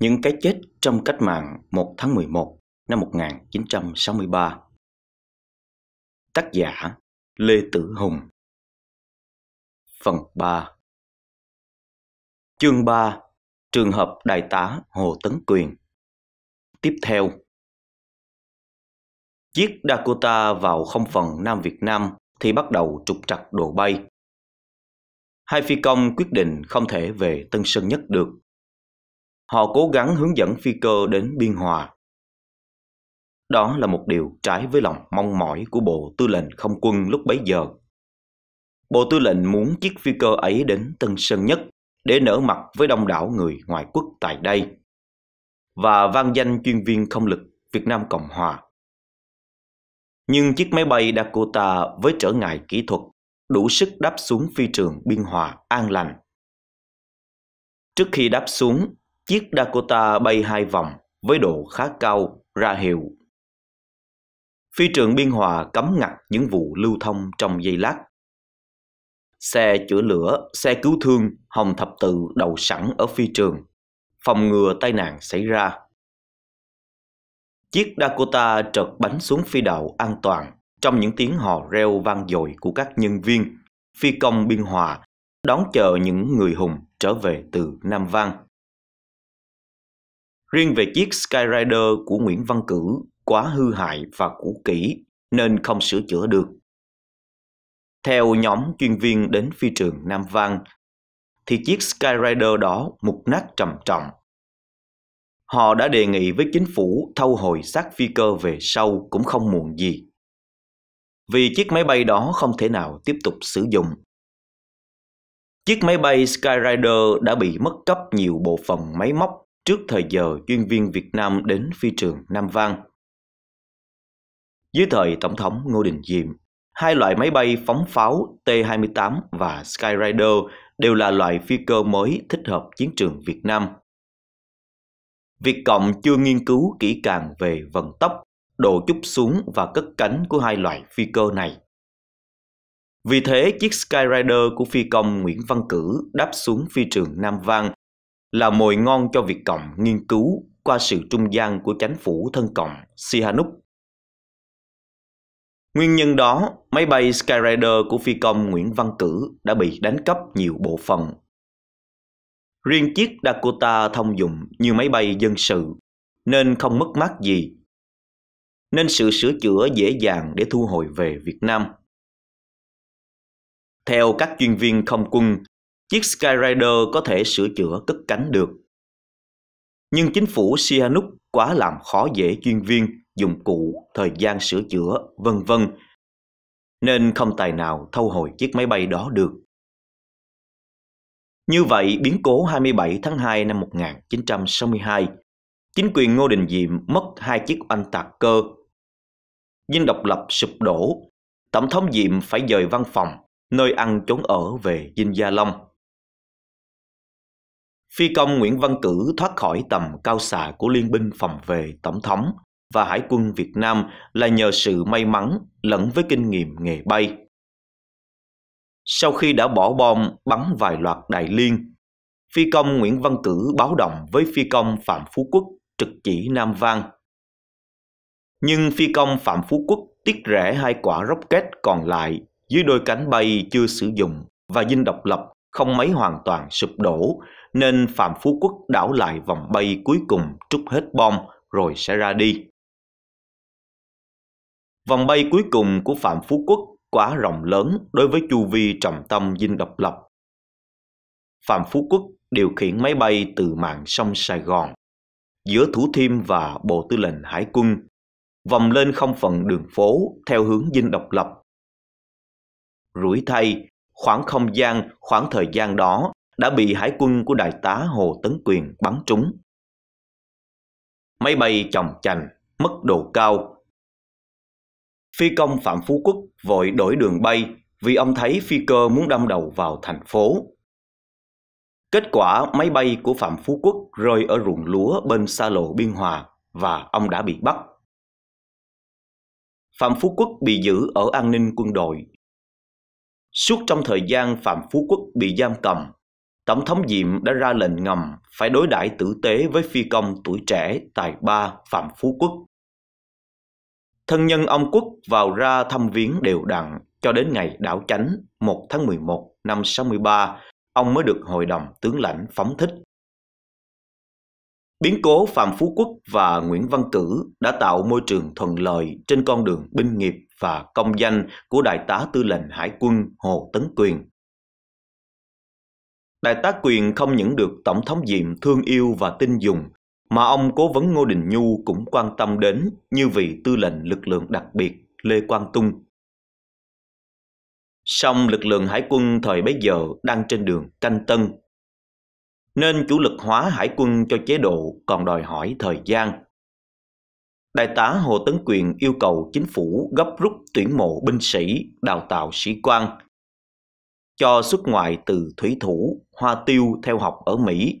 những cái chết trong cách mạng 1 tháng 11 năm 1963. Tác giả Lê Tử Hùng Phần 3 Chương 3 Trường hợp Đại tá Hồ Tấn Quyền Tiếp theo Chiếc Dakota vào không phận Nam Việt Nam thì bắt đầu trục trặc đồ bay. Hai phi công quyết định không thể về Tân Sơn Nhất được họ cố gắng hướng dẫn phi cơ đến Biên Hòa. Đó là một điều trái với lòng mong mỏi của Bộ Tư lệnh Không quân lúc bấy giờ. Bộ Tư lệnh muốn chiếc phi cơ ấy đến Tân Sơn Nhất để nở mặt với đông đảo người ngoại quốc tại đây và vang danh chuyên viên không lực Việt Nam Cộng Hòa. Nhưng chiếc máy bay Dakota với trở ngại kỹ thuật đủ sức đáp xuống phi trường Biên Hòa an lành. Trước khi đáp xuống, Chiếc Dakota bay hai vòng với độ khá cao ra hiệu. Phi trường Biên Hòa cấm ngặt những vụ lưu thông trong giây lát. Xe chữa lửa, xe cứu thương Hồng Thập Tự đậu sẵn ở phi trường, phòng ngừa tai nạn xảy ra. Chiếc Dakota trật bánh xuống phi đạo an toàn trong những tiếng hò reo vang dội của các nhân viên, phi công Biên Hòa đón chờ những người hùng trở về từ Nam Vang. Riêng về chiếc Skyrider của Nguyễn Văn Cử quá hư hại và cũ kỹ nên không sửa chữa được. Theo nhóm chuyên viên đến phi trường Nam Vang, thì chiếc Skyrider đó mục nát trầm trọng. Họ đã đề nghị với chính phủ thâu hồi xác phi cơ về sau cũng không muộn gì. Vì chiếc máy bay đó không thể nào tiếp tục sử dụng. Chiếc máy bay Skyrider đã bị mất cấp nhiều bộ phận máy móc trước thời giờ chuyên viên Việt Nam đến phi trường Nam Vang. Dưới thời Tổng thống Ngô Đình Diệm, hai loại máy bay phóng pháo T-28 và Skyrider đều là loại phi cơ mới thích hợp chiến trường Việt Nam. Việt Cộng chưa nghiên cứu kỹ càng về vận tốc, độ chúc xuống và cất cánh của hai loại phi cơ này. Vì thế, chiếc Skyrider của phi công Nguyễn Văn Cử đáp xuống phi trường Nam Vang là mồi ngon cho việc Cộng nghiên cứu qua sự trung gian của chánh phủ thân Cộng Sihanouk. Nguyên nhân đó, máy bay Skyrider của phi công Nguyễn Văn Cử đã bị đánh cắp nhiều bộ phận. Riêng chiếc Dakota thông dụng như máy bay dân sự, nên không mất mát gì. Nên sự sửa chữa dễ dàng để thu hồi về Việt Nam. Theo các chuyên viên không quân, chiếc Skyrider có thể sửa chữa cất cánh được. Nhưng chính phủ Sihanouk quá làm khó dễ chuyên viên, dụng cụ, thời gian sửa chữa, vân vân nên không tài nào thâu hồi chiếc máy bay đó được. Như vậy, biến cố 27 tháng 2 năm 1962, chính quyền Ngô Đình Diệm mất hai chiếc oanh tạc cơ. Dinh độc lập sụp đổ, Tổng thống Diệm phải dời văn phòng, nơi ăn trốn ở về Dinh Gia Long. Phi công Nguyễn Văn Cử thoát khỏi tầm cao xạ của Liên binh phòng vệ Tổng thống và Hải quân Việt Nam là nhờ sự may mắn lẫn với kinh nghiệm nghề bay. Sau khi đã bỏ bom bắn vài loạt đại liên, phi công Nguyễn Văn Cử báo động với phi công Phạm Phú Quốc trực chỉ Nam Vang. Nhưng phi công Phạm Phú Quốc tiết rẽ hai quả rocket còn lại dưới đôi cánh bay chưa sử dụng và dinh độc lập không mấy hoàn toàn sụp đổ nên Phạm Phú Quốc đảo lại vòng bay cuối cùng trút hết bom rồi sẽ ra đi. Vòng bay cuối cùng của Phạm Phú Quốc quá rộng lớn đối với chu vi trọng tâm dinh độc lập. Phạm Phú Quốc điều khiển máy bay từ mạng sông Sài Gòn, giữa Thủ Thiêm và Bộ Tư lệnh Hải quân, vòng lên không phận đường phố theo hướng dinh độc lập. Rủi thay, khoảng không gian, khoảng thời gian đó đã bị hải quân của đại tá Hồ Tấn Quyền bắn trúng. Máy bay chồng chành, mất độ cao. Phi công Phạm Phú Quốc vội đổi đường bay vì ông thấy phi cơ muốn đâm đầu vào thành phố. Kết quả máy bay của Phạm Phú Quốc rơi ở ruộng lúa bên xa lộ Biên Hòa và ông đã bị bắt. Phạm Phú Quốc bị giữ ở an ninh quân đội. Suốt trong thời gian Phạm Phú Quốc bị giam cầm, Tổng thống Diệm đã ra lệnh ngầm phải đối đãi tử tế với phi công tuổi trẻ tài ba Phạm Phú Quốc. Thân nhân ông Quốc vào ra thăm viếng đều đặn cho đến ngày đảo chánh 1 tháng 11 năm 63, ông mới được Hội đồng Tướng lãnh phóng thích. Biến cố Phạm Phú Quốc và Nguyễn Văn Cử đã tạo môi trường thuận lợi trên con đường binh nghiệp và công danh của Đại tá Tư lệnh Hải quân Hồ Tấn Quyền đại tá quyền không những được Tổng thống Diệm thương yêu và tin dùng, mà ông cố vấn Ngô Đình Nhu cũng quan tâm đến như vị tư lệnh lực lượng đặc biệt Lê Quang Tung. Song lực lượng hải quân thời bấy giờ đang trên đường canh tân, nên chủ lực hóa hải quân cho chế độ còn đòi hỏi thời gian. Đại tá Hồ Tấn Quyền yêu cầu chính phủ gấp rút tuyển mộ binh sĩ, đào tạo sĩ quan, cho xuất ngoại từ thủy thủ, hoa tiêu theo học ở Mỹ,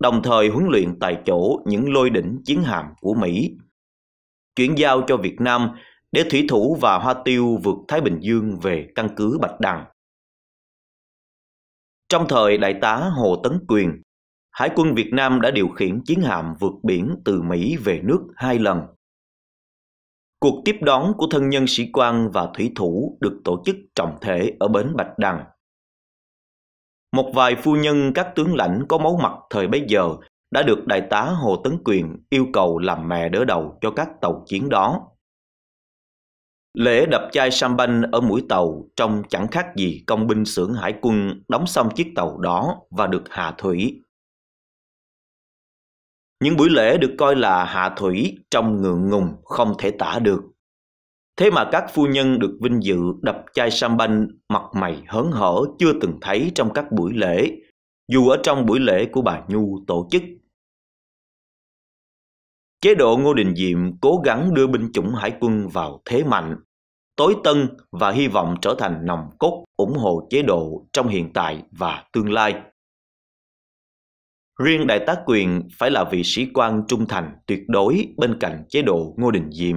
đồng thời huấn luyện tại chỗ những lôi đỉnh chiến hạm của Mỹ. Chuyển giao cho Việt Nam để thủy thủ và hoa tiêu vượt Thái Bình Dương về căn cứ Bạch Đằng. Trong thời đại tá Hồ Tấn Quyền, Hải quân Việt Nam đã điều khiển chiến hạm vượt biển từ Mỹ về nước hai lần. Cuộc tiếp đón của thân nhân sĩ quan và thủy thủ được tổ chức trọng thể ở bến Bạch Đằng một vài phu nhân các tướng lãnh có máu mặt thời bấy giờ đã được đại tá Hồ Tấn Quyền yêu cầu làm mẹ đỡ đầu cho các tàu chiến đó. Lễ đập chai champagne ở mũi tàu trông chẳng khác gì công binh xưởng hải quân đóng xong chiếc tàu đó và được hạ thủy. Những buổi lễ được coi là hạ thủy trong ngượng ngùng không thể tả được. Thế mà các phu nhân được vinh dự đập chai champagne mặt mày hớn hở chưa từng thấy trong các buổi lễ, dù ở trong buổi lễ của bà Nhu tổ chức. Chế độ Ngô Đình Diệm cố gắng đưa binh chủng hải quân vào thế mạnh, tối tân và hy vọng trở thành nòng cốt ủng hộ chế độ trong hiện tại và tương lai. Riêng đại tá quyền phải là vị sĩ quan trung thành tuyệt đối bên cạnh chế độ Ngô Đình Diệm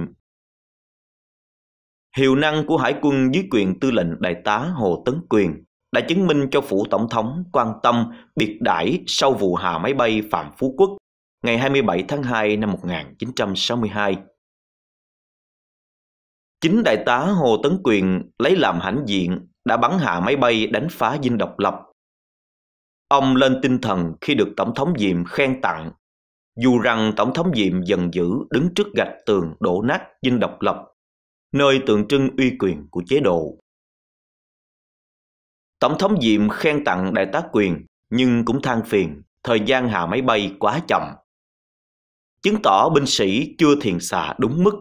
Hiệu năng của hải quân dưới quyền tư lệnh đại tá Hồ Tấn Quyền đã chứng minh cho phủ tổng thống quan tâm biệt đãi sau vụ hạ máy bay Phạm Phú Quốc ngày 27 tháng 2 năm 1962. Chính đại tá Hồ Tấn Quyền lấy làm hãnh diện đã bắn hạ máy bay đánh phá dinh độc lập. Ông lên tinh thần khi được Tổng thống Diệm khen tặng, dù rằng Tổng thống Diệm dần dữ đứng trước gạch tường đổ nát dinh độc lập nơi tượng trưng uy quyền của chế độ. Tổng thống Diệm khen tặng đại tá quyền nhưng cũng than phiền thời gian hạ máy bay quá chậm. Chứng tỏ binh sĩ chưa thiền xạ đúng mức.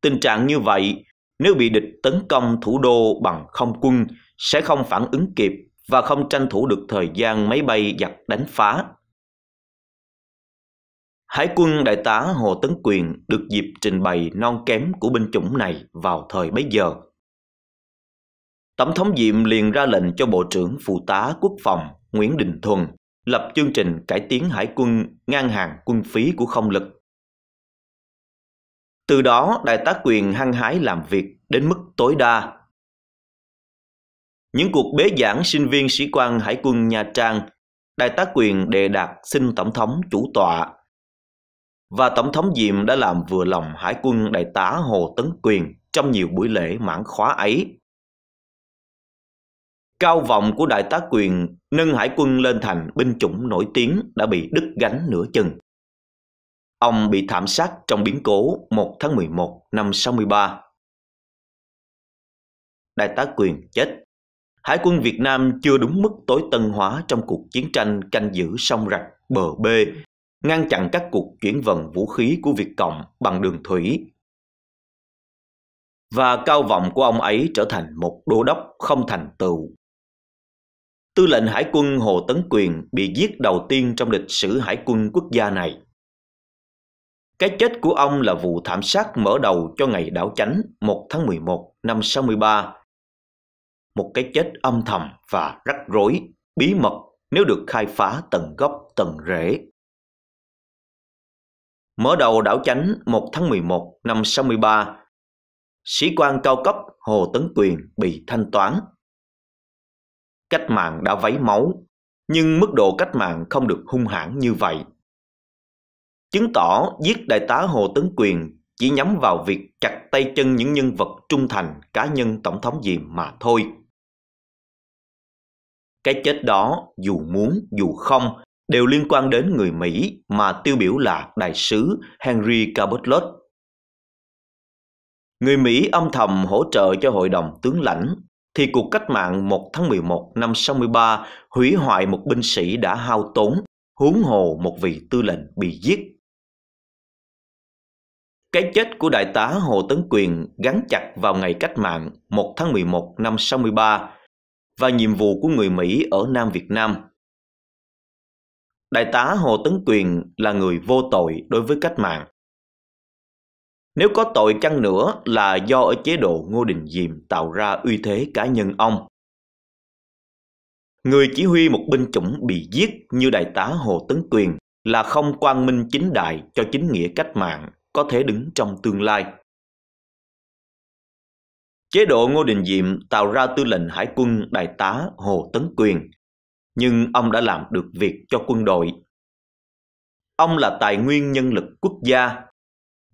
Tình trạng như vậy nếu bị địch tấn công thủ đô bằng không quân sẽ không phản ứng kịp và không tranh thủ được thời gian máy bay giặc đánh phá. Hải quân Đại tá Hồ Tấn Quyền được dịp trình bày non kém của binh chủng này vào thời bấy giờ. Tổng thống Diệm liền ra lệnh cho Bộ trưởng Phụ tá Quốc phòng Nguyễn Đình Thuần lập chương trình cải tiến hải quân ngang hàng quân phí của không lực. Từ đó, Đại tá Quyền hăng hái làm việc đến mức tối đa. Những cuộc bế giảng sinh viên sĩ quan hải quân Nha Trang, Đại tá Quyền đề đạt xin Tổng thống chủ tọa và Tổng thống Diệm đã làm vừa lòng Hải quân Đại tá Hồ Tấn Quyền trong nhiều buổi lễ mãn khóa ấy. Cao vọng của Đại tá Quyền nâng hải quân lên thành binh chủng nổi tiếng đã bị đứt gánh nửa chừng. Ông bị thảm sát trong biến cố 1 tháng 11 năm 63. Đại tá Quyền chết. Hải quân Việt Nam chưa đúng mức tối tân hóa trong cuộc chiến tranh canh giữ sông rạch, bờ bê ngăn chặn các cuộc chuyển vận vũ khí của Việt Cộng bằng đường thủy. Và cao vọng của ông ấy trở thành một đô đốc không thành tựu. Tư lệnh Hải quân Hồ Tấn Quyền bị giết đầu tiên trong lịch sử Hải quân quốc gia này. Cái chết của ông là vụ thảm sát mở đầu cho ngày đảo chánh 1 tháng 11 năm 63. Một cái chết âm thầm và rắc rối, bí mật nếu được khai phá tận gốc tận rễ mở đầu đảo chánh 1 tháng 11 năm 63, sĩ quan cao cấp Hồ Tấn Quyền bị thanh toán. Cách mạng đã vấy máu, nhưng mức độ cách mạng không được hung hãn như vậy. Chứng tỏ giết đại tá Hồ Tấn Quyền chỉ nhắm vào việc chặt tay chân những nhân vật trung thành cá nhân tổng thống Diệm mà thôi. Cái chết đó dù muốn dù không đều liên quan đến người Mỹ mà tiêu biểu là đại sứ Henry Cabot Lodge. Người Mỹ âm thầm hỗ trợ cho hội đồng tướng lãnh thì cuộc cách mạng 1 tháng 11 năm 63 hủy hoại một binh sĩ đã hao tốn, huống hồ một vị tư lệnh bị giết. Cái chết của đại tá Hồ Tấn Quyền gắn chặt vào ngày cách mạng 1 tháng 11 năm 63 và nhiệm vụ của người Mỹ ở Nam Việt Nam Đại tá Hồ Tấn Quyền là người vô tội đối với cách mạng. Nếu có tội chăng nữa là do ở chế độ Ngô Đình Diệm tạo ra uy thế cá nhân ông. Người chỉ huy một binh chủng bị giết như đại tá Hồ Tấn Quyền là không quan minh chính đại cho chính nghĩa cách mạng có thể đứng trong tương lai. Chế độ Ngô Đình Diệm tạo ra tư lệnh hải quân đại tá Hồ Tấn Quyền nhưng ông đã làm được việc cho quân đội. Ông là tài nguyên nhân lực quốc gia.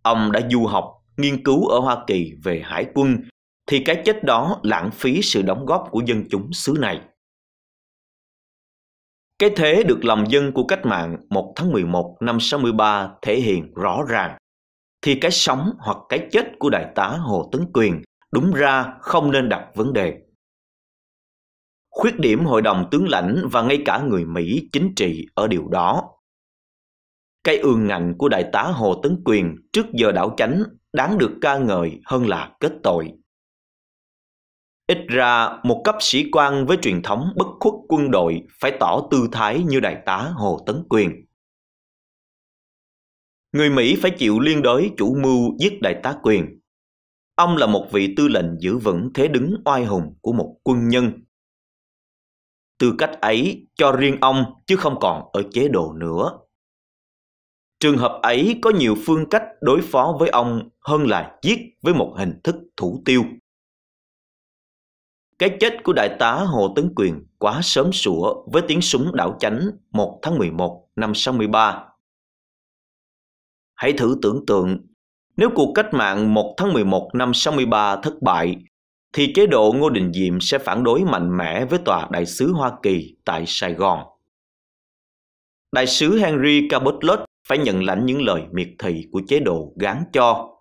Ông đã du học, nghiên cứu ở Hoa Kỳ về hải quân, thì cái chết đó lãng phí sự đóng góp của dân chúng xứ này. Cái thế được lòng dân của cách mạng 1 tháng 11 năm 63 thể hiện rõ ràng, thì cái sống hoặc cái chết của đại tá Hồ Tấn Quyền đúng ra không nên đặt vấn đề khuyết điểm hội đồng tướng lãnh và ngay cả người Mỹ chính trị ở điều đó. Cái ương ngạnh của đại tá Hồ Tấn Quyền trước giờ đảo chánh đáng được ca ngợi hơn là kết tội. Ít ra một cấp sĩ quan với truyền thống bất khuất quân đội phải tỏ tư thái như đại tá Hồ Tấn Quyền. Người Mỹ phải chịu liên đới chủ mưu giết đại tá Quyền. Ông là một vị tư lệnh giữ vững thế đứng oai hùng của một quân nhân tư cách ấy cho riêng ông chứ không còn ở chế độ nữa. Trường hợp ấy có nhiều phương cách đối phó với ông hơn là giết với một hình thức thủ tiêu. Cái chết của Đại tá Hồ Tấn Quyền quá sớm sủa với tiếng súng đảo chánh 1 tháng 11 năm 63. Hãy thử tưởng tượng, nếu cuộc cách mạng 1 tháng 11 năm 63 thất bại thì chế độ Ngô Đình Diệm sẽ phản đối mạnh mẽ với tòa đại sứ Hoa Kỳ tại Sài Gòn. Đại sứ Henry Cabotlet phải nhận lãnh những lời miệt thị của chế độ gán cho.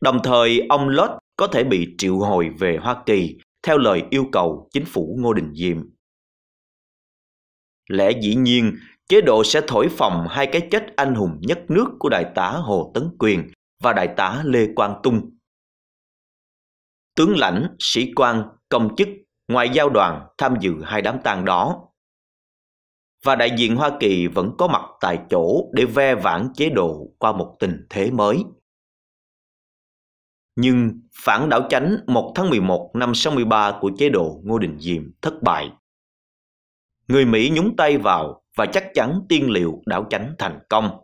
Đồng thời, ông Lott có thể bị triệu hồi về Hoa Kỳ theo lời yêu cầu chính phủ Ngô Đình Diệm. Lẽ dĩ nhiên, chế độ sẽ thổi phồng hai cái chết anh hùng nhất nước của đại tá Hồ Tấn Quyền và đại tá Lê Quang Tung tướng lãnh, sĩ quan, công chức, ngoại giao đoàn tham dự hai đám tang đó. Và đại diện Hoa Kỳ vẫn có mặt tại chỗ để ve vãn chế độ qua một tình thế mới. Nhưng phản đảo chánh 1 tháng 11 năm 63 của chế độ Ngô Đình Diệm thất bại. Người Mỹ nhúng tay vào và chắc chắn tiên liệu đảo chánh thành công.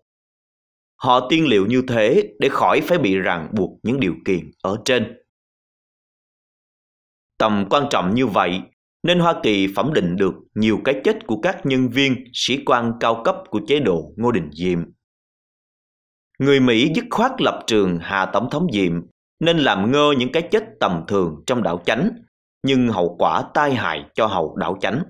Họ tiên liệu như thế để khỏi phải bị ràng buộc những điều kiện ở trên. Tầm quan trọng như vậy nên Hoa Kỳ phẩm định được nhiều cái chết của các nhân viên, sĩ quan cao cấp của chế độ Ngô Đình Diệm. Người Mỹ dứt khoát lập trường hạ Tổng thống Diệm nên làm ngơ những cái chết tầm thường trong đảo chánh, nhưng hậu quả tai hại cho hậu đảo chánh.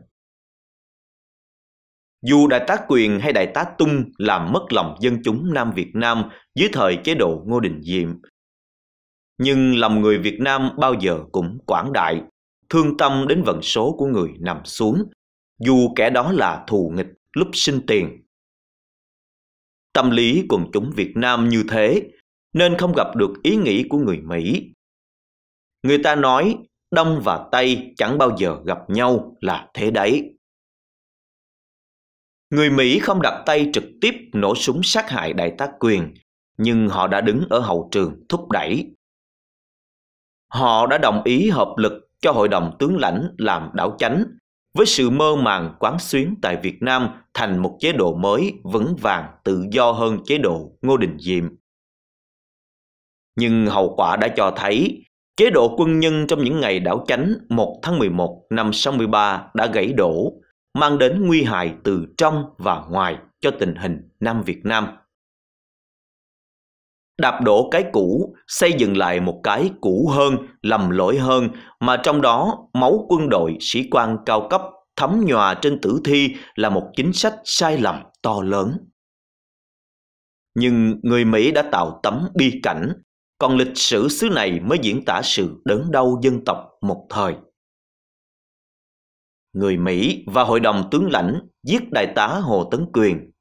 Dù đại tá quyền hay đại tá tung làm mất lòng dân chúng Nam Việt Nam dưới thời chế độ Ngô Đình Diệm, nhưng lòng người Việt Nam bao giờ cũng quảng đại, thương tâm đến vận số của người nằm xuống, dù kẻ đó là thù nghịch lúc sinh tiền. Tâm lý quần chúng Việt Nam như thế, nên không gặp được ý nghĩ của người Mỹ. Người ta nói Đông và Tây chẳng bao giờ gặp nhau là thế đấy. Người Mỹ không đặt tay trực tiếp nổ súng sát hại đại tá quyền, nhưng họ đã đứng ở hậu trường thúc đẩy họ đã đồng ý hợp lực cho hội đồng tướng lãnh làm đảo chánh với sự mơ màng quán xuyến tại Việt Nam thành một chế độ mới vững vàng tự do hơn chế độ Ngô Đình Diệm. Nhưng hậu quả đã cho thấy chế độ quân nhân trong những ngày đảo chánh 1 tháng 11 năm 63 đã gãy đổ, mang đến nguy hại từ trong và ngoài cho tình hình Nam Việt Nam đạp đổ cái cũ, xây dựng lại một cái cũ hơn, lầm lỗi hơn, mà trong đó máu quân đội, sĩ quan cao cấp thấm nhòa trên tử thi là một chính sách sai lầm to lớn. Nhưng người Mỹ đã tạo tấm bi cảnh, còn lịch sử xứ này mới diễn tả sự đớn đau dân tộc một thời. Người Mỹ và Hội đồng tướng lãnh giết đại tá Hồ Tấn Quyền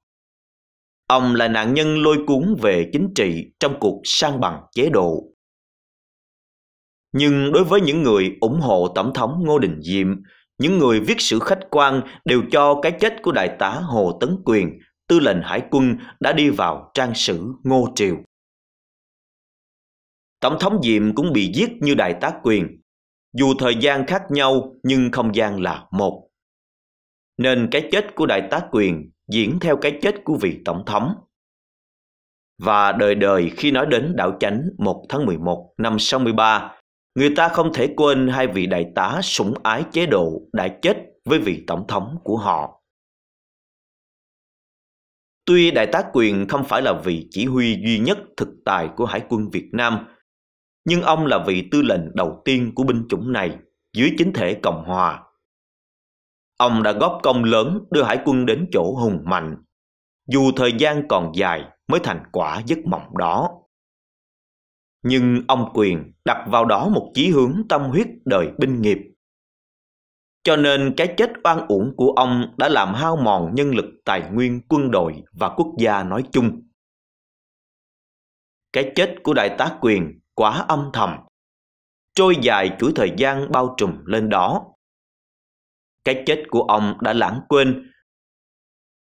Ông là nạn nhân lôi cuốn về chính trị trong cuộc sang bằng chế độ. Nhưng đối với những người ủng hộ Tổng thống Ngô Đình Diệm, những người viết sử khách quan đều cho cái chết của Đại tá Hồ Tấn Quyền, tư lệnh hải quân đã đi vào trang sử Ngô Triều. Tổng thống Diệm cũng bị giết như Đại tá Quyền, dù thời gian khác nhau nhưng không gian là một. Nên cái chết của Đại tá Quyền diễn theo cái chết của vị tổng thống. Và đời đời khi nói đến đảo chánh 1 tháng 11 năm 63, người ta không thể quên hai vị đại tá sủng ái chế độ đã chết với vị tổng thống của họ. Tuy đại tá quyền không phải là vị chỉ huy duy nhất thực tài của Hải quân Việt Nam, nhưng ông là vị tư lệnh đầu tiên của binh chủng này dưới chính thể Cộng hòa ông đã góp công lớn đưa hải quân đến chỗ hùng mạnh. Dù thời gian còn dài mới thành quả giấc mộng đó. Nhưng ông quyền đặt vào đó một chí hướng tâm huyết đời binh nghiệp. Cho nên cái chết oan uổng của ông đã làm hao mòn nhân lực tài nguyên quân đội và quốc gia nói chung. Cái chết của đại tá quyền quá âm thầm, trôi dài chuỗi thời gian bao trùm lên đó cái chết của ông đã lãng quên.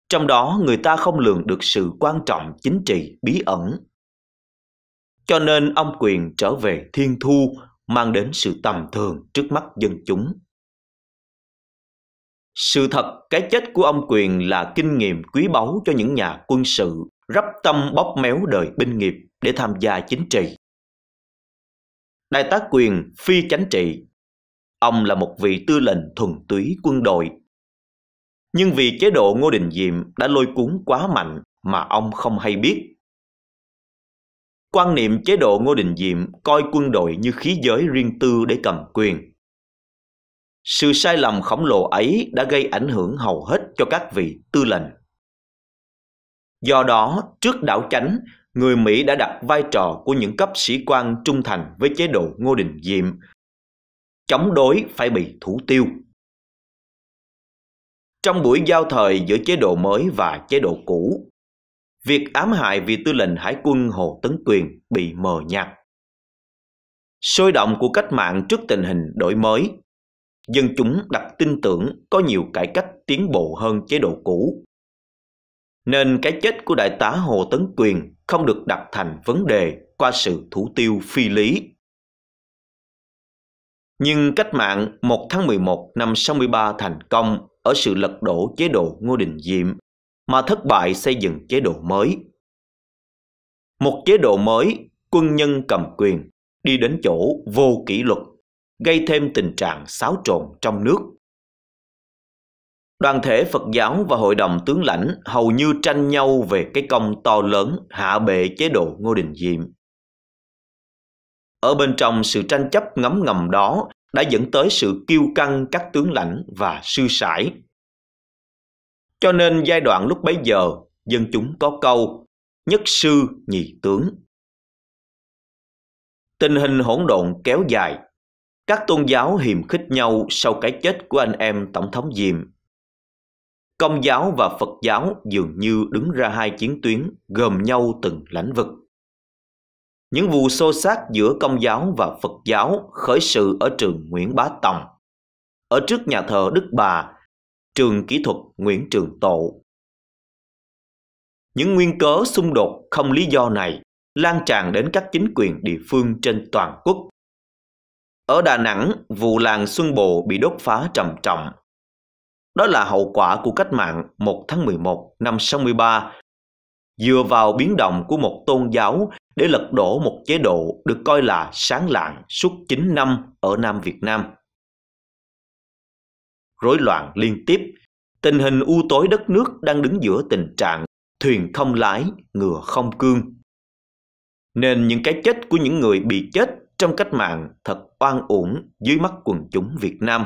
Trong đó người ta không lường được sự quan trọng chính trị bí ẩn. Cho nên ông quyền trở về thiên thu mang đến sự tầm thường trước mắt dân chúng. Sự thật cái chết của ông quyền là kinh nghiệm quý báu cho những nhà quân sự rắp tâm bóp méo đời binh nghiệp để tham gia chính trị. Đại tá quyền phi chánh trị Ông là một vị tư lệnh thuần túy quân đội. Nhưng vì chế độ Ngô Đình Diệm đã lôi cuốn quá mạnh mà ông không hay biết. Quan niệm chế độ Ngô Đình Diệm coi quân đội như khí giới riêng tư để cầm quyền. Sự sai lầm khổng lồ ấy đã gây ảnh hưởng hầu hết cho các vị tư lệnh. Do đó, trước đảo chánh, người Mỹ đã đặt vai trò của những cấp sĩ quan trung thành với chế độ Ngô Đình Diệm chống đối phải bị thủ tiêu. Trong buổi giao thời giữa chế độ mới và chế độ cũ, việc ám hại vị tư lệnh hải quân Hồ Tấn Quyền bị mờ nhạt. Sôi động của cách mạng trước tình hình đổi mới, dân chúng đặt tin tưởng có nhiều cải cách tiến bộ hơn chế độ cũ. Nên cái chết của đại tá Hồ Tấn Quyền không được đặt thành vấn đề qua sự thủ tiêu phi lý nhưng cách mạng 1 tháng 11 năm 63 thành công ở sự lật đổ chế độ Ngô Đình Diệm mà thất bại xây dựng chế độ mới. Một chế độ mới, quân nhân cầm quyền, đi đến chỗ vô kỷ luật, gây thêm tình trạng xáo trộn trong nước. Đoàn thể Phật giáo và hội đồng tướng lãnh hầu như tranh nhau về cái công to lớn hạ bệ chế độ Ngô Đình Diệm ở bên trong sự tranh chấp ngấm ngầm đó đã dẫn tới sự kiêu căng các tướng lãnh và sư sãi. Cho nên giai đoạn lúc bấy giờ, dân chúng có câu nhất sư nhì tướng. Tình hình hỗn độn kéo dài, các tôn giáo hiềm khích nhau sau cái chết của anh em Tổng thống Diệm. Công giáo và Phật giáo dường như đứng ra hai chiến tuyến gồm nhau từng lãnh vực. Những vụ xô xát giữa công giáo và Phật giáo khởi sự ở trường Nguyễn Bá Tòng. Ở trước nhà thờ Đức Bà, trường kỹ thuật Nguyễn Trường Tộ. Những nguyên cớ xung đột không lý do này lan tràn đến các chính quyền địa phương trên toàn quốc. Ở Đà Nẵng, vụ làng Xuân Bồ bị đốt phá trầm trọng. Đó là hậu quả của cách mạng 1 tháng 11 năm 63 dựa vào biến động của một tôn giáo để lật đổ một chế độ được coi là sáng lạng suốt 9 năm ở Nam Việt Nam. Rối loạn liên tiếp, tình hình u tối đất nước đang đứng giữa tình trạng thuyền không lái, ngựa không cương. Nên những cái chết của những người bị chết trong cách mạng thật oan uổng dưới mắt quần chúng Việt Nam.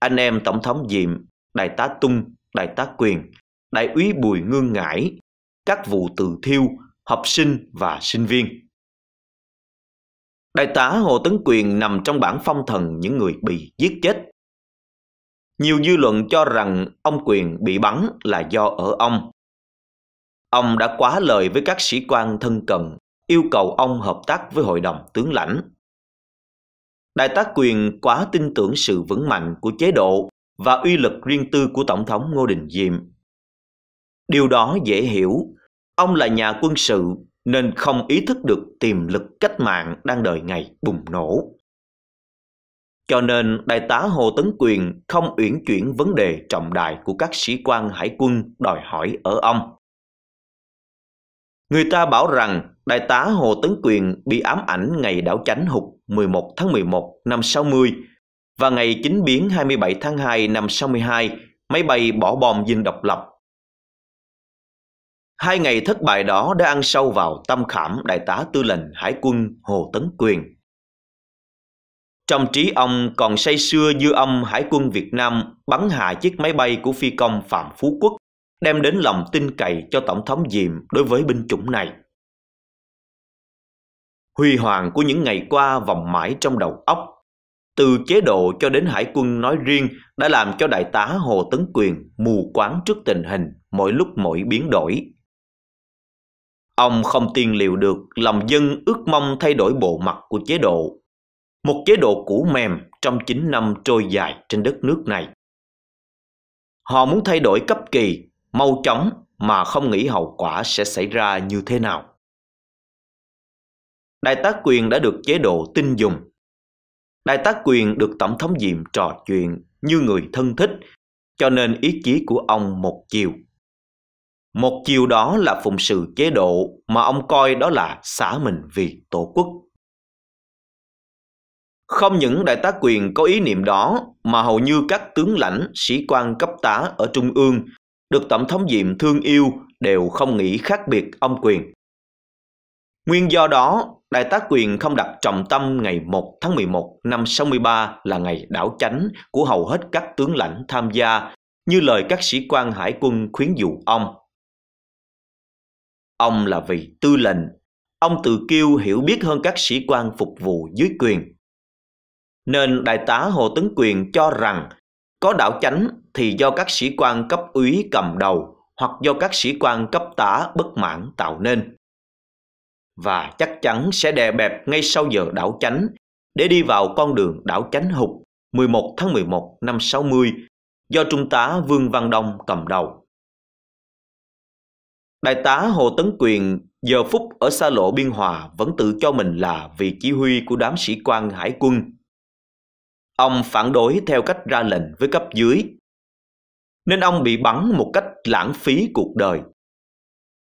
Anh em Tổng thống Diệm, Đại tá Tung, Đại tá Quyền đại úy Bùi Ngương Ngãi, các vụ từ thiêu, học sinh và sinh viên. Đại tá Hồ Tấn Quyền nằm trong bản phong thần những người bị giết chết. Nhiều dư luận cho rằng ông Quyền bị bắn là do ở ông. Ông đã quá lời với các sĩ quan thân cận, yêu cầu ông hợp tác với hội đồng tướng lãnh. Đại tá Quyền quá tin tưởng sự vững mạnh của chế độ và uy lực riêng tư của Tổng thống Ngô Đình Diệm Điều đó dễ hiểu. Ông là nhà quân sự nên không ý thức được tiềm lực cách mạng đang đợi ngày bùng nổ. Cho nên, Đại tá Hồ Tấn Quyền không uyển chuyển vấn đề trọng đại của các sĩ quan hải quân đòi hỏi ở ông. Người ta bảo rằng Đại tá Hồ Tấn Quyền bị ám ảnh ngày đảo chánh hụt 11 tháng 11 năm 60 và ngày chính biến 27 tháng 2 năm 62, máy bay bỏ bom dinh độc lập Hai ngày thất bại đó đã ăn sâu vào tâm khảm đại tá tư lệnh Hải quân Hồ Tấn Quyền. Trong trí ông còn say sưa dư âm Hải quân Việt Nam bắn hạ chiếc máy bay của phi công Phạm Phú Quốc, đem đến lòng tin cậy cho Tổng thống Diệm đối với binh chủng này. Huy hoàng của những ngày qua vòng mãi trong đầu óc. Từ chế độ cho đến hải quân nói riêng đã làm cho đại tá Hồ Tấn Quyền mù quáng trước tình hình mỗi lúc mỗi biến đổi. Ông không tiên liệu được lòng dân ước mong thay đổi bộ mặt của chế độ. Một chế độ cũ mềm trong 9 năm trôi dài trên đất nước này. Họ muốn thay đổi cấp kỳ, mau chóng mà không nghĩ hậu quả sẽ xảy ra như thế nào. Đại tá quyền đã được chế độ tin dùng. Đại tá quyền được Tổng thống Diệm trò chuyện như người thân thích, cho nên ý chí của ông một chiều một chiều đó là phụng sự chế độ mà ông coi đó là xả mình vì tổ quốc. Không những đại tá quyền có ý niệm đó mà hầu như các tướng lãnh, sĩ quan cấp tá ở Trung ương được Tổng thống Diệm thương yêu đều không nghĩ khác biệt ông quyền. Nguyên do đó, Đại tá quyền không đặt trọng tâm ngày 1 tháng 11 năm 63 là ngày đảo chánh của hầu hết các tướng lãnh tham gia, như lời các sĩ quan hải quân khuyến dụ ông. Ông là vị tư lệnh, ông tự kiêu hiểu biết hơn các sĩ quan phục vụ dưới quyền. Nên đại tá Hồ Tấn Quyền cho rằng có đảo chánh thì do các sĩ quan cấp úy cầm đầu hoặc do các sĩ quan cấp tá bất mãn tạo nên. Và chắc chắn sẽ đè bẹp ngay sau giờ đảo chánh để đi vào con đường đảo chánh hụt 11 tháng 11 năm 60 do Trung tá Vương Văn Đông cầm đầu. Đại tá Hồ Tấn Quyền giờ phút ở xa lộ Biên Hòa vẫn tự cho mình là vị chỉ huy của đám sĩ quan hải quân. Ông phản đối theo cách ra lệnh với cấp dưới, nên ông bị bắn một cách lãng phí cuộc đời.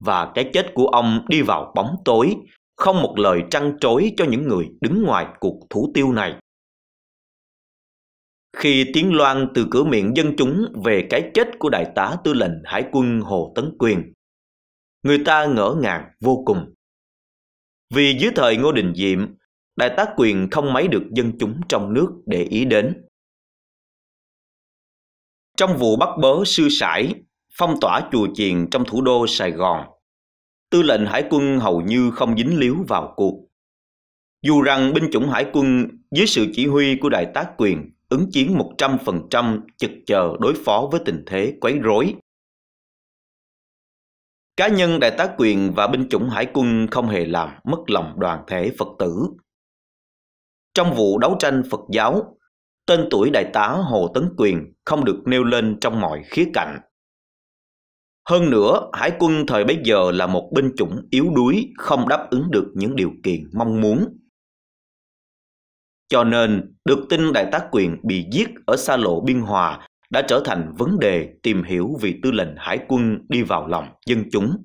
Và cái chết của ông đi vào bóng tối, không một lời trăn trối cho những người đứng ngoài cuộc thủ tiêu này. Khi tiếng loan từ cửa miệng dân chúng về cái chết của đại tá tư lệnh Hải quân Hồ Tấn Quyền người ta ngỡ ngàng vô cùng. Vì dưới thời Ngô Đình Diệm, đại tá quyền không mấy được dân chúng trong nước để ý đến. Trong vụ bắt bớ sư sải, phong tỏa chùa chiền trong thủ đô Sài Gòn, tư lệnh hải quân hầu như không dính líu vào cuộc. Dù rằng binh chủng hải quân dưới sự chỉ huy của đại tá quyền ứng chiến 100% chực chờ đối phó với tình thế quấy rối Cá nhân Đại tá Quyền và binh chủng hải quân không hề làm mất lòng đoàn thể Phật tử. Trong vụ đấu tranh Phật giáo, tên tuổi Đại tá Hồ Tấn Quyền không được nêu lên trong mọi khía cạnh. Hơn nữa, hải quân thời bấy giờ là một binh chủng yếu đuối không đáp ứng được những điều kiện mong muốn. Cho nên, được tin Đại tá Quyền bị giết ở xa lộ Biên Hòa đã trở thành vấn đề tìm hiểu vì tư lệnh hải quân đi vào lòng dân chúng.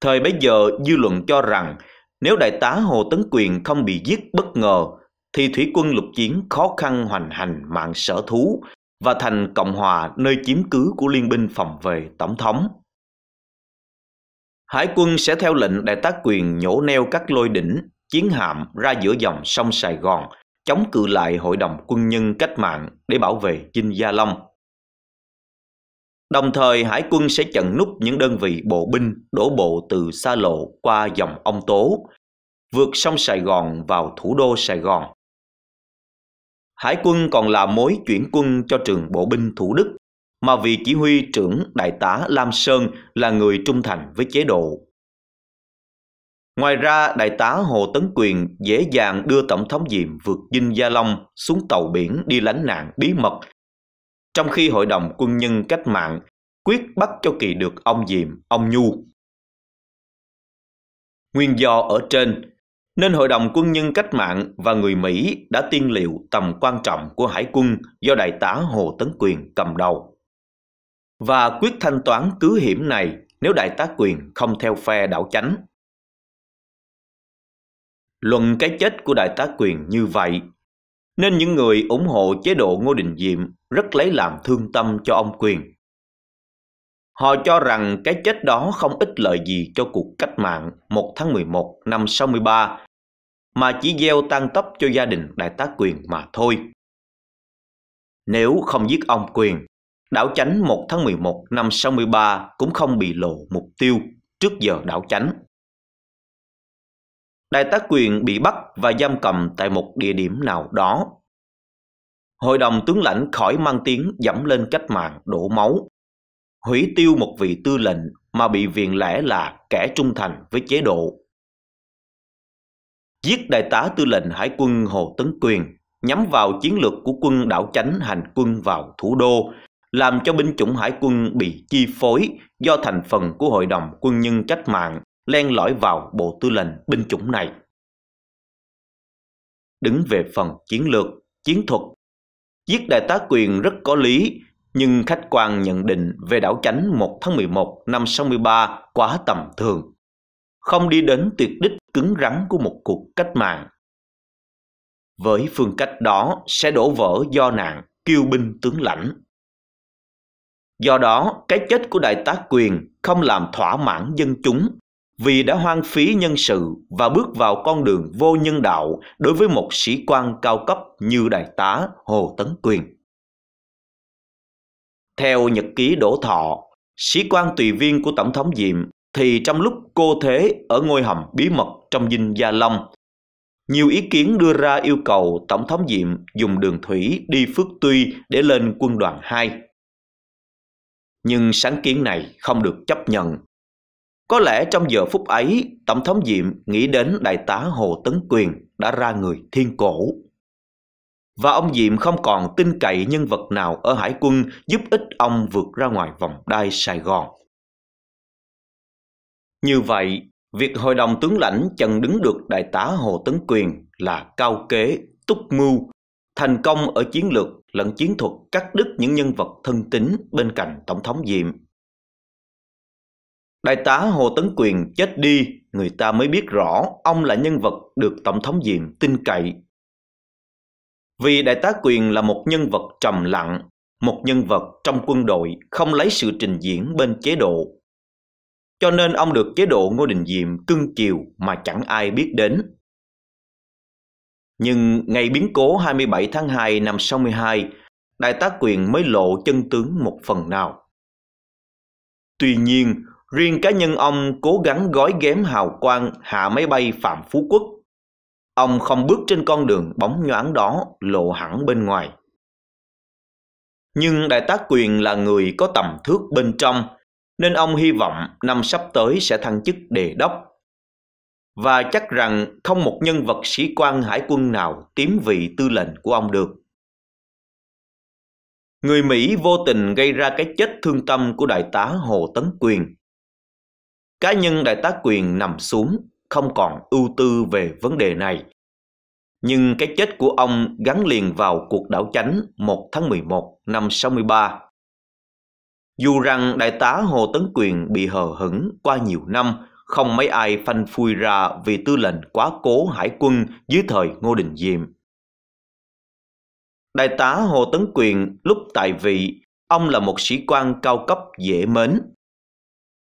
Thời bấy giờ, dư luận cho rằng nếu đại tá Hồ Tấn Quyền không bị giết bất ngờ, thì thủy quân lục chiến khó khăn hoành hành mạng sở thú và thành Cộng hòa nơi chiếm cứ của liên binh phòng vệ tổng thống. Hải quân sẽ theo lệnh đại tá quyền nhổ neo các lôi đỉnh, chiến hạm ra giữa dòng sông Sài Gòn – chống cự lại hội đồng quân nhân cách mạng để bảo vệ Dinh Gia Long. Đồng thời hải quân sẽ chặn nút những đơn vị bộ binh đổ bộ từ xa lộ qua dòng ông Tố, vượt sông Sài Gòn vào thủ đô Sài Gòn. Hải quân còn là mối chuyển quân cho trường bộ binh Thủ Đức, mà vị chỉ huy trưởng Đại tá Lam Sơn là người trung thành với chế độ Ngoài ra, Đại tá Hồ Tấn Quyền dễ dàng đưa Tổng thống Diệm vượt Dinh Gia Long xuống tàu biển đi lánh nạn bí mật, trong khi Hội đồng Quân nhân Cách mạng quyết bắt cho kỳ được ông Diệm, ông Nhu. Nguyên do ở trên, nên Hội đồng Quân nhân Cách mạng và người Mỹ đã tiên liệu tầm quan trọng của hải quân do Đại tá Hồ Tấn Quyền cầm đầu. Và quyết thanh toán cứ hiểm này nếu Đại tá Quyền không theo phe đảo chánh luận cái chết của đại tá quyền như vậy. Nên những người ủng hộ chế độ Ngô Đình Diệm rất lấy làm thương tâm cho ông quyền. Họ cho rằng cái chết đó không ích lợi gì cho cuộc cách mạng 1 tháng 11 năm 63, mà chỉ gieo tan tóc cho gia đình đại tá quyền mà thôi. Nếu không giết ông quyền, đảo chánh 1 tháng 11 năm 63 cũng không bị lộ mục tiêu trước giờ đảo chánh đại tá quyền bị bắt và giam cầm tại một địa điểm nào đó. Hội đồng tướng lãnh khỏi mang tiếng dẫm lên cách mạng đổ máu, hủy tiêu một vị tư lệnh mà bị viện lẽ là kẻ trung thành với chế độ. Giết đại tá tư lệnh hải quân Hồ Tấn Quyền nhắm vào chiến lược của quân đảo chánh hành quân vào thủ đô, làm cho binh chủng hải quân bị chi phối do thành phần của Hội đồng Quân nhân Cách mạng len lỏi vào bộ tư lệnh binh chủng này. Đứng về phần chiến lược, chiến thuật, giết đại tá quyền rất có lý, nhưng khách quan nhận định về đảo chánh 1 tháng 11 năm 63 quá tầm thường, không đi đến tuyệt đích cứng rắn của một cuộc cách mạng. Với phương cách đó sẽ đổ vỡ do nạn kiêu binh tướng lãnh. Do đó, cái chết của đại tá quyền không làm thỏa mãn dân chúng vì đã hoang phí nhân sự và bước vào con đường vô nhân đạo đối với một sĩ quan cao cấp như đại tá Hồ Tấn Quyền. Theo nhật ký Đỗ Thọ, sĩ quan tùy viên của Tổng thống Diệm thì trong lúc cô thế ở ngôi hầm bí mật trong dinh Gia Long, nhiều ý kiến đưa ra yêu cầu Tổng thống Diệm dùng đường thủy đi Phước Tuy để lên quân đoàn 2. Nhưng sáng kiến này không được chấp nhận có lẽ trong giờ phút ấy, Tổng thống Diệm nghĩ đến đại tá Hồ Tấn Quyền đã ra người thiên cổ. Và ông Diệm không còn tin cậy nhân vật nào ở hải quân giúp ích ông vượt ra ngoài vòng đai Sài Gòn. Như vậy, việc hội đồng tướng lãnh chần đứng được đại tá Hồ Tấn Quyền là cao kế, túc mưu, thành công ở chiến lược lẫn chiến thuật cắt đứt những nhân vật thân tín bên cạnh Tổng thống Diệm Đại tá Hồ Tấn Quyền chết đi, người ta mới biết rõ ông là nhân vật được Tổng thống Diệm tin cậy. Vì Đại tá Quyền là một nhân vật trầm lặng, một nhân vật trong quân đội không lấy sự trình diễn bên chế độ. Cho nên ông được chế độ Ngô Đình Diệm cưng chiều mà chẳng ai biết đến. Nhưng ngày biến cố 27 tháng 2 năm 62, Đại tá Quyền mới lộ chân tướng một phần nào. Tuy nhiên, Riêng cá nhân ông cố gắng gói ghém hào quang hạ máy bay Phạm Phú Quốc. Ông không bước trên con đường bóng nhoáng đó lộ hẳn bên ngoài. Nhưng Đại tá Quyền là người có tầm thước bên trong, nên ông hy vọng năm sắp tới sẽ thăng chức đề đốc. Và chắc rằng không một nhân vật sĩ quan hải quân nào tiếm vị tư lệnh của ông được. Người Mỹ vô tình gây ra cái chết thương tâm của đại tá Hồ Tấn Quyền Cá nhân đại tá quyền nằm xuống, không còn ưu tư về vấn đề này. Nhưng cái chết của ông gắn liền vào cuộc đảo chánh 1 tháng 11 năm 63. Dù rằng đại tá Hồ Tấn Quyền bị hờ hững qua nhiều năm, không mấy ai phanh phui ra vì tư lệnh quá cố hải quân dưới thời Ngô Đình Diệm. Đại tá Hồ Tấn Quyền lúc tại vị, ông là một sĩ quan cao cấp dễ mến,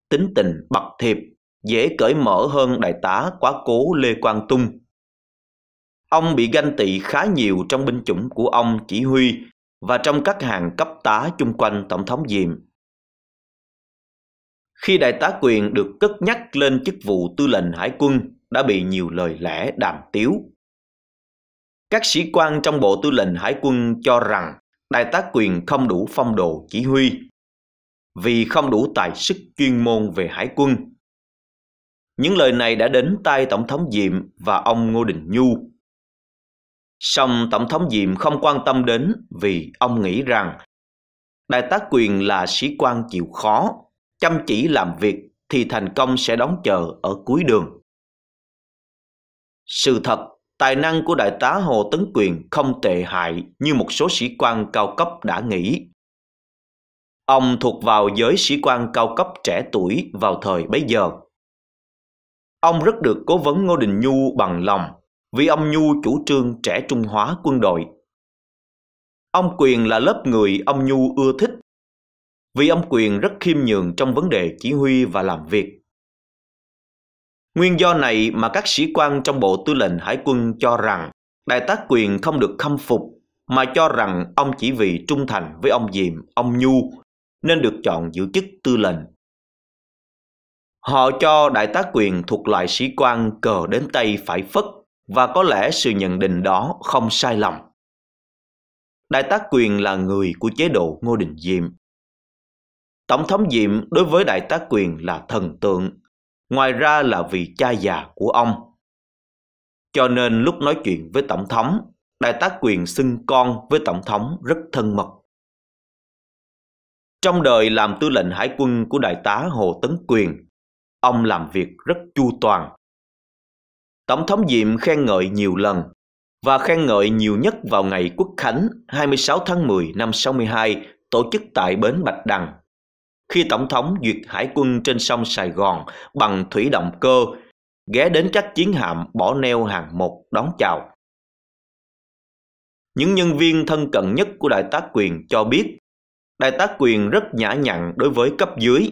tính tình bậc thiệp, dễ cởi mở hơn đại tá quá cố Lê Quang Tung. Ông bị ganh tị khá nhiều trong binh chủng của ông chỉ huy và trong các hàng cấp tá chung quanh Tổng thống Diệm. Khi đại tá quyền được cất nhắc lên chức vụ tư lệnh hải quân đã bị nhiều lời lẽ đàm tiếu. Các sĩ quan trong bộ tư lệnh hải quân cho rằng đại tá quyền không đủ phong độ chỉ huy vì không đủ tài sức chuyên môn về hải quân. Những lời này đã đến tay Tổng thống Diệm và ông Ngô Đình Nhu. Song Tổng thống Diệm không quan tâm đến vì ông nghĩ rằng đại tá quyền là sĩ quan chịu khó, chăm chỉ làm việc thì thành công sẽ đón chờ ở cuối đường. Sự thật, tài năng của đại tá Hồ Tấn Quyền không tệ hại như một số sĩ quan cao cấp đã nghĩ. Ông thuộc vào giới sĩ quan cao cấp trẻ tuổi vào thời bấy giờ. Ông rất được cố vấn Ngô Đình Nhu bằng lòng vì ông Nhu chủ trương trẻ trung hóa quân đội. Ông Quyền là lớp người ông Nhu ưa thích vì ông Quyền rất khiêm nhường trong vấn đề chỉ huy và làm việc. Nguyên do này mà các sĩ quan trong Bộ Tư lệnh Hải quân cho rằng Đại tá Quyền không được khâm phục mà cho rằng ông chỉ vì trung thành với ông Diệm, ông Nhu nên được chọn giữ chức tư lệnh. Họ cho đại tá quyền thuộc loại sĩ quan cờ đến tay phải phất và có lẽ sự nhận định đó không sai lầm. Đại tá quyền là người của chế độ Ngô Đình Diệm. Tổng thống Diệm đối với đại tá quyền là thần tượng, ngoài ra là vì cha già của ông. Cho nên lúc nói chuyện với tổng thống, đại tá quyền xưng con với tổng thống rất thân mật. Trong đời làm tư lệnh hải quân của đại tá Hồ Tấn Quyền, ông làm việc rất chu toàn. Tổng thống Diệm khen ngợi nhiều lần và khen ngợi nhiều nhất vào ngày Quốc Khánh 26 tháng 10 năm 62 tổ chức tại Bến Bạch Đằng. Khi Tổng thống duyệt hải quân trên sông Sài Gòn bằng thủy động cơ, ghé đến các chiến hạm bỏ neo hàng một đón chào. Những nhân viên thân cận nhất của Đại tá Quyền cho biết đại tá quyền rất nhã nhặn đối với cấp dưới.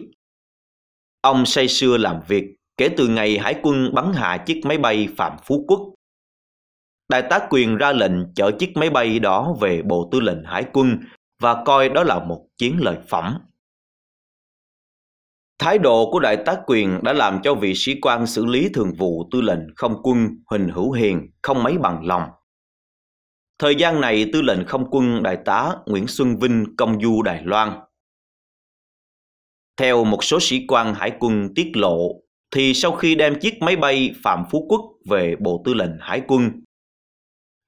Ông say sưa làm việc kể từ ngày hải quân bắn hạ chiếc máy bay Phạm Phú Quốc. Đại tá quyền ra lệnh chở chiếc máy bay đó về Bộ Tư lệnh Hải quân và coi đó là một chiến lợi phẩm. Thái độ của đại tá quyền đã làm cho vị sĩ quan xử lý thường vụ tư lệnh không quân Huỳnh Hữu Hiền không mấy bằng lòng. Thời gian này tư lệnh không quân đại tá Nguyễn Xuân Vinh công du Đài Loan. Theo một số sĩ quan hải quân tiết lộ, thì sau khi đem chiếc máy bay Phạm Phú Quốc về Bộ Tư lệnh Hải quân,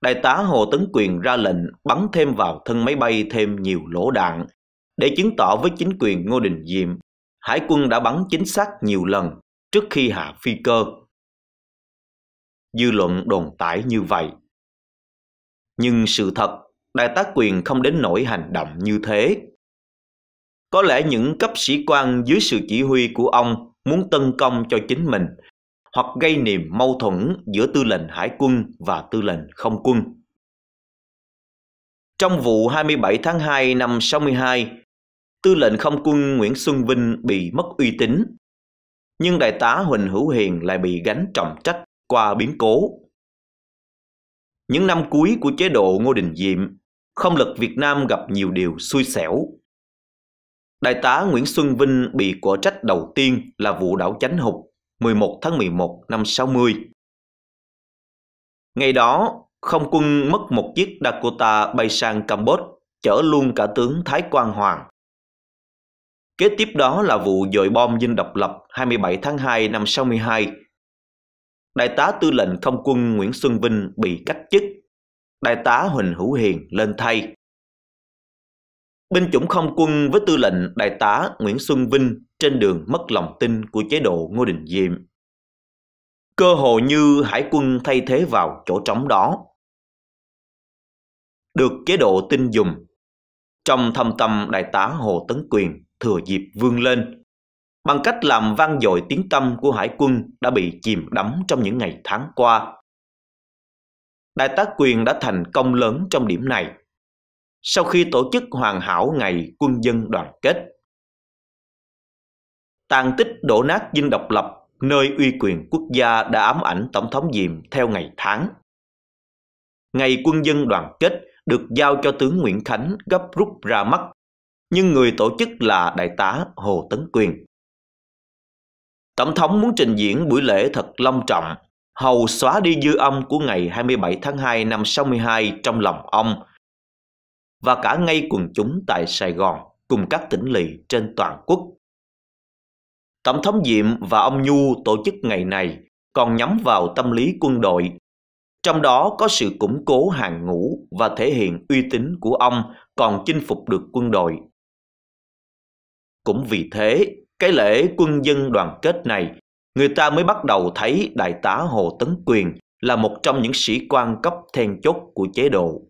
Đại tá Hồ Tấn Quyền ra lệnh bắn thêm vào thân máy bay thêm nhiều lỗ đạn để chứng tỏ với chính quyền Ngô Đình Diệm, Hải quân đã bắn chính xác nhiều lần trước khi hạ phi cơ. Dư luận đồn tải như vậy. Nhưng sự thật, đại tá quyền không đến nỗi hành động như thế. Có lẽ những cấp sĩ quan dưới sự chỉ huy của ông muốn tấn công cho chính mình hoặc gây niềm mâu thuẫn giữa tư lệnh hải quân và tư lệnh không quân. Trong vụ 27 tháng 2 năm 62, tư lệnh không quân Nguyễn Xuân Vinh bị mất uy tín, nhưng đại tá Huỳnh Hữu Hiền lại bị gánh trọng trách qua biến cố những năm cuối của chế độ Ngô Đình Diệm, không lực Việt Nam gặp nhiều điều xui xẻo. Đại tá Nguyễn Xuân Vinh bị quả trách đầu tiên là vụ đảo Chánh Hục 11 tháng 11 năm 60. Ngày đó, không quân mất một chiếc Dakota bay sang Campuchia, chở luôn cả tướng Thái Quang Hoàng. Kế tiếp đó là vụ dội bom dinh độc lập 27 tháng 2 năm 62 Đại tá tư lệnh không quân Nguyễn Xuân Vinh bị cách chức. Đại tá Huỳnh Hữu Hiền lên thay. Binh chủng không quân với tư lệnh Đại tá Nguyễn Xuân Vinh trên đường mất lòng tin của chế độ Ngô Đình Diệm. Cơ hồ như hải quân thay thế vào chỗ trống đó. Được chế độ tin dùng, trong thâm tâm Đại tá Hồ Tấn Quyền thừa dịp vươn lên, bằng cách làm vang dội tiếng tâm của hải quân đã bị chìm đắm trong những ngày tháng qua. Đại tá quyền đã thành công lớn trong điểm này. Sau khi tổ chức hoàn hảo ngày quân dân đoàn kết, tàn tích đổ nát dinh độc lập nơi uy quyền quốc gia đã ám ảnh tổng thống Diệm theo ngày tháng. Ngày quân dân đoàn kết được giao cho tướng Nguyễn Khánh gấp rút ra mắt, nhưng người tổ chức là đại tá Hồ Tấn Quyền. Tổng thống muốn trình diễn buổi lễ thật long trọng, hầu xóa đi dư âm của ngày 27 tháng 2 năm 62 trong lòng ông và cả ngay quần chúng tại Sài Gòn cùng các tỉnh lỵ trên toàn quốc. Tổng thống Diệm và ông Nhu tổ chức ngày này còn nhắm vào tâm lý quân đội, trong đó có sự củng cố hàng ngũ và thể hiện uy tín của ông còn chinh phục được quân đội. Cũng vì thế, cái lễ quân dân đoàn kết này, người ta mới bắt đầu thấy Đại tá Hồ Tấn Quyền là một trong những sĩ quan cấp then chốt của chế độ